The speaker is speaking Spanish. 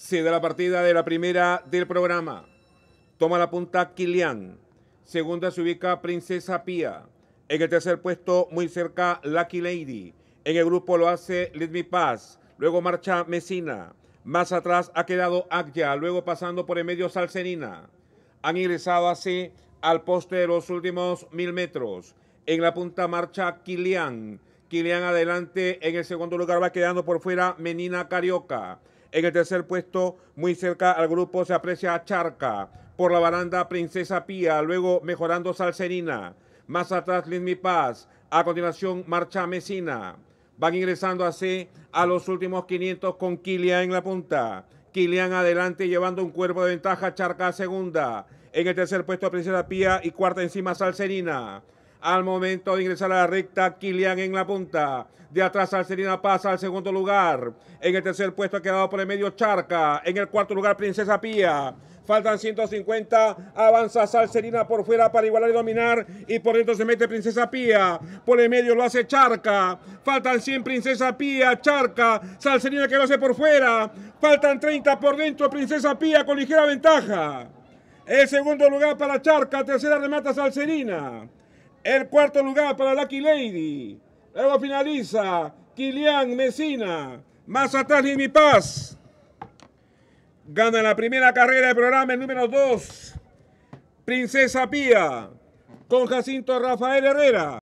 Se da la partida de la primera del programa. Toma la punta Kilian. Segunda se ubica Princesa Pía. En el tercer puesto, muy cerca, Lucky Lady. En el grupo lo hace Let Me Pass. Luego marcha Mesina. Más atrás ha quedado Agya. Luego pasando por el medio Salserina. Han ingresado así al poste de los últimos mil metros. En la punta marcha Kilian. Kilian adelante. En el segundo lugar va quedando por fuera Menina Carioca. En el tercer puesto, muy cerca al grupo, se aprecia a Charca. Por la baranda, Princesa Pía, luego mejorando Salserina. Más atrás, Lizmi Paz. A continuación, marcha Mesina. Van ingresando así a los últimos 500 con Kilian en la punta. Kilian adelante llevando un cuerpo de ventaja, Charca segunda. En el tercer puesto, Princesa Pía y cuarta encima, Salserina. Al momento de ingresar a la recta, Kilian en la punta. De atrás, Salserina pasa al segundo lugar. En el tercer puesto ha quedado por el medio Charca. En el cuarto lugar, Princesa Pía. Faltan 150. Avanza Salserina por fuera para igualar y dominar. Y por dentro se mete Princesa Pía. Por el medio lo hace Charca. Faltan 100 Princesa Pía, Charca. Salserina que lo hace por fuera. Faltan 30 por dentro. Princesa Pía con ligera ventaja. El segundo lugar para Charca. Tercera remata Salserina. El cuarto lugar para Lucky Lady. Luego finaliza Kilian Messina. Más atrás Jimmy Paz. Gana la primera carrera del programa el número dos. Princesa Pía. Con Jacinto Rafael Herrera.